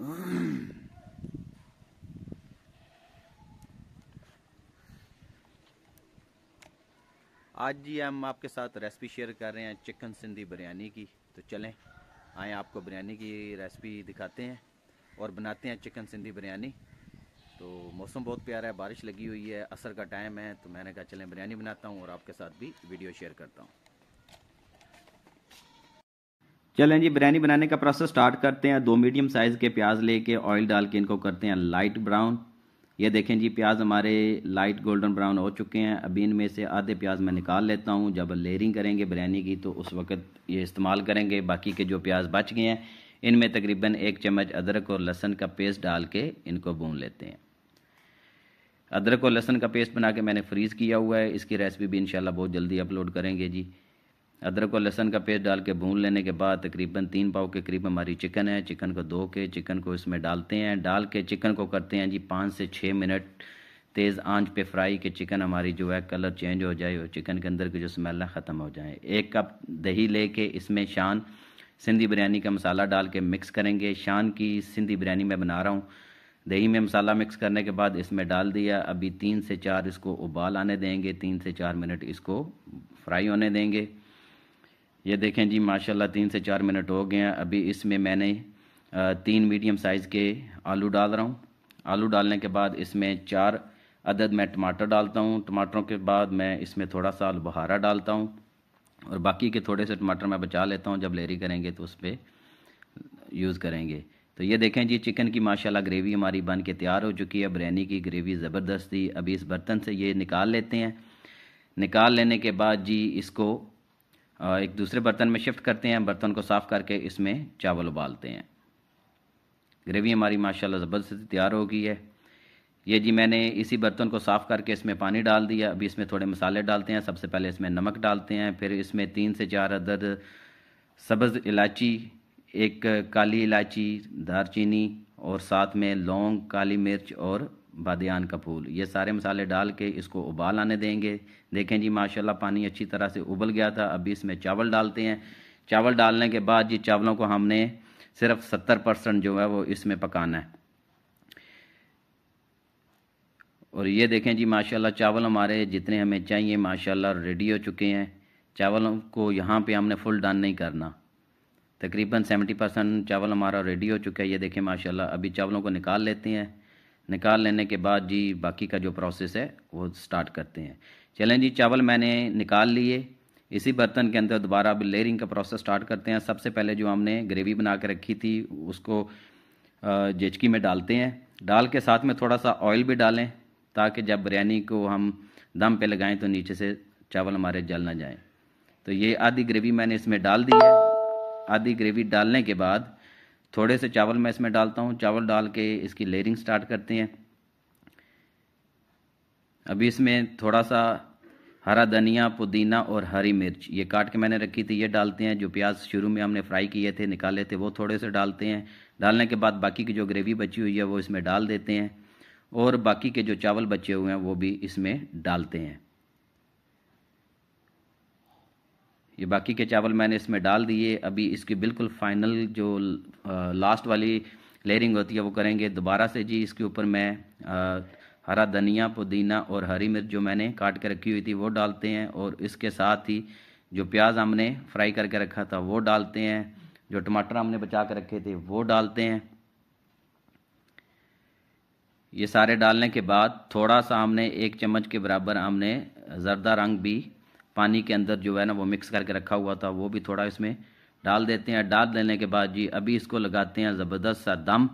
आज जी हम आपके साथ रेसिपी शेयर कर रहे हैं चिकन सिंधी बिरयानी की तो चलें आए आपको बिरयानी की रेसिपी दिखाते हैं और बनाते हैं चिकन सिंधी बिरयानी तो मौसम बहुत प्यारा है बारिश लगी हुई है असर का टाइम है तो मैंने कहा चलें बिरयानी बनाता हूँ और आपके साथ भी वीडियो शेयर करता हूँ चलें जी बिरयानी बनाने का प्रोसेस स्टार्ट करते हैं दो मीडियम साइज़ के प्याज लेके ऑयल डाल के इनको करते हैं लाइट ब्राउन ये देखें जी प्याज हमारे लाइट गोल्डन ब्राउन हो चुके हैं अभी इनमें से आधे प्याज मैं निकाल लेता हूँ जब लेयरिंग करेंगे बिरयानी की तो उस वक्त ये इस्तेमाल करेंगे बाकी के जो प्याज बच गए हैं इनमें तकरीबन एक चम्मच अदरक और लहसन का पेस्ट डाल के इनको भून लेते हैं अदरक और लहसन का पेस्ट बना के मैंने फ्रीज़ किया हुआ है इसकी रेसिपी भी इंशाल्लाह बहुत जल्दी अपलोड करेंगे जी अदरक और लहसन का पेस्ट डाल के भून लेने के बाद तकरीबन तीन पाव के करीब हमारी चिकन है चिकन को धो के चिकन को इसमें डालते हैं डाल के चिकन को करते हैं जी पाँच से छः मिनट तेज़ आंच पे फ्राई के चिकन हमारी जो है कलर चेंज हो जाए और चिकन के अंदर की जो स्मेल है ख़त्म हो जाए एक कप दही लेके इसमें शान सिंधी बिरयानी का मसाला डाल के मिक्स करेंगे शान की सिंधी बिरयानी मैं बना रहा हूँ दही में मसाला मिक्स करने के बाद इसमें डाल दिया अभी तीन से चार इसको उबाल आने देंगे तीन से चार मिनट इसको फ्राई होने देंगे ये देखें जी माशाल्लाह तीन से चार मिनट हो गए हैं अभी इसमें मैंने तीन मीडियम साइज़ के आलू डाल रहा हूँ आलू डालने के बाद इसमें चार अदद मैं टमाटर डालता हूँ टमाटरों के बाद मैं इसमें थोड़ा सा आलू बहारा डालता हूँ और बाकी के थोड़े से टमाटर मैं बचा लेता हूँ जब लेरी करेंगे तो उस पर यूज़ करेंगे तो ये देखें जी चिकन की माशाल्लाह ग्रेवी हमारी बन के तैयार हो चुकी है बिरयानी की ग्रेवी ज़बरदस्त थी अभी इस बर्तन से ये निकाल लेते हैं निकाल लेने के बाद जी इसको एक दूसरे बर्तन में शिफ्ट करते हैं बर्तन को साफ़ करके इसमें चावल उबालते हैं ग्रेवी हमारी माशाल्लाह से तैयार हो गई है ये जी मैंने इसी बर्तन को साफ़ करके इसमें पानी डाल दिया अभी इसमें थोड़े मसाले डालते हैं सबसे पहले इसमें नमक डालते हैं फिर इसमें तीन से चार अदद सब्ज़ इलायची एक काली इलायची दारचीनी और साथ में लौंग काली मिर्च और बादियान का फूल ये सारे मसाले डाल के इसको उबाल आने देंगे देखें जी माशाल्लाह पानी अच्छी तरह से उबल गया था अभी इसमें चावल डालते हैं चावल डालने के बाद जी चावलों को हमने सिर्फ सत्तर परसेंट जो है वो इसमें पकाना है और ये देखें जी माशाल्लाह चावल हमारे जितने हमें चाहिए माशाल्लाह रेडी हो चुके हैं चावलों को यहाँ पे हमने फुल डन नहीं करना तकरीबन सेवेंटी परसेंट चावल हमारा रेडी हो चुका है ये देखें माशाल्लाह अभी चावलों को निकाल लेते हैं निकाल लेने के बाद जी बाकी का जो प्रोसेस है वो स्टार्ट करते हैं चलें जी चावल मैंने निकाल लिए इसी बर्तन के अंदर दोबारा अब लेयरिंग का प्रोसेस स्टार्ट करते हैं सबसे पहले जो हमने ग्रेवी बना के रखी थी उसको जेचकी में डालते हैं डाल के साथ में थोड़ा सा ऑयल भी डालें ताकि जब बिरयानी को हम दम पे लगाएं तो नीचे से चावल हमारे जल ना जाएं तो ये आधी ग्रेवी मैंने इसमें डाल दी है आधी ग्रेवी डालने के बाद थोड़े से चावल मैं इसमें डालता हूँ चावल डाल के इसकी लेयरिंग स्टार्ट करते हैं अभी इसमें थोड़ा सा हरा धनिया पुदीना और हरी मिर्च ये काट के मैंने रखी थी ये डालते हैं जो प्याज शुरू में हमने फ्राई किए थे निकाले थे वो थोड़े से डालते हैं डालने के बाद बाकी की जो ग्रेवी बची हुई है वो इसमें डाल देते हैं और बाकी के जो चावल बचे हुए हैं वो भी इसमें डालते हैं ये बाकी के चावल मैंने इसमें डाल दिए अभी इसकी बिल्कुल फाइनल जो लास्ट वाली लेयरिंग होती है वो करेंगे दोबारा से जी इसके ऊपर मैं हरा धनिया पुदीना और हरी मिर्च जो मैंने काट के रखी हुई थी वो डालते हैं और इसके साथ ही जो प्याज हमने फ्राई करके रखा था वो डालते हैं जो टमाटर हमने बचा के रखे थे वो डालते हैं ये सारे डालने के बाद थोड़ा सा हमने एक चम्मच के बराबर हमने जरदा रंग भी पानी के अंदर जो है ना वो मिक्स करके रखा हुआ था वो भी थोड़ा इसमें डाल देते हैं डाल देने के बाद जी अभी इसको लगाते हैं ज़बरदस्त सा दम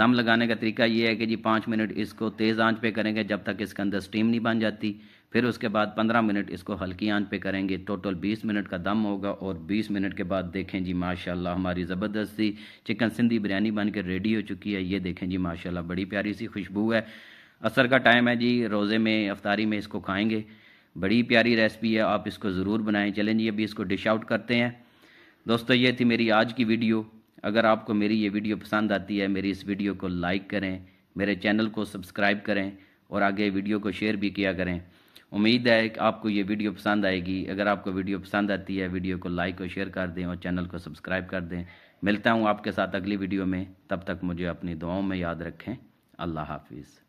दम लगाने का तरीका ये है कि जी पाँच मिनट इसको तेज़ आंच पे करेंगे जब तक इसके अंदर स्टीम नहीं बन जाती फिर उसके बाद पंद्रह मिनट इसको हल्की आंच पे करेंगे टोटल बीस मिनट का दम होगा और बीस मिनट के बाद देखें जी माशाल्लाह हमारी ज़बरदस्ती चिकन सिंधी बिरयानी बन के रेडी हो चुकी है ये देखें जी माशाल्लाह बड़ी प्यारी सी खुशबू है असर का टाइम है जी रोज़े में अफ्तारी में इसको खाएँगे बड़ी प्यारी रेसिपी है आप इसको ज़रूर बनाएं चलें जी अभी इसको डिश आउट करते हैं दोस्तों ये थी मेरी आज की वीडियो अगर आपको मेरी ये वीडियो पसंद आती है मेरी इस वीडियो को लाइक करें मेरे चैनल को सब्सक्राइब करें और आगे वीडियो को शेयर भी किया करें उम्मीद है कि आपको ये वीडियो पसंद आएगी अगर आपको वीडियो पसंद आती है वीडियो को लाइक और शेयर कर दें और चैनल को सब्सक्राइब कर दें मिलता हूँ आपके साथ अगली वीडियो में तब तक मुझे अपनी दुआओं में याद रखें अल्लाह हाफिज़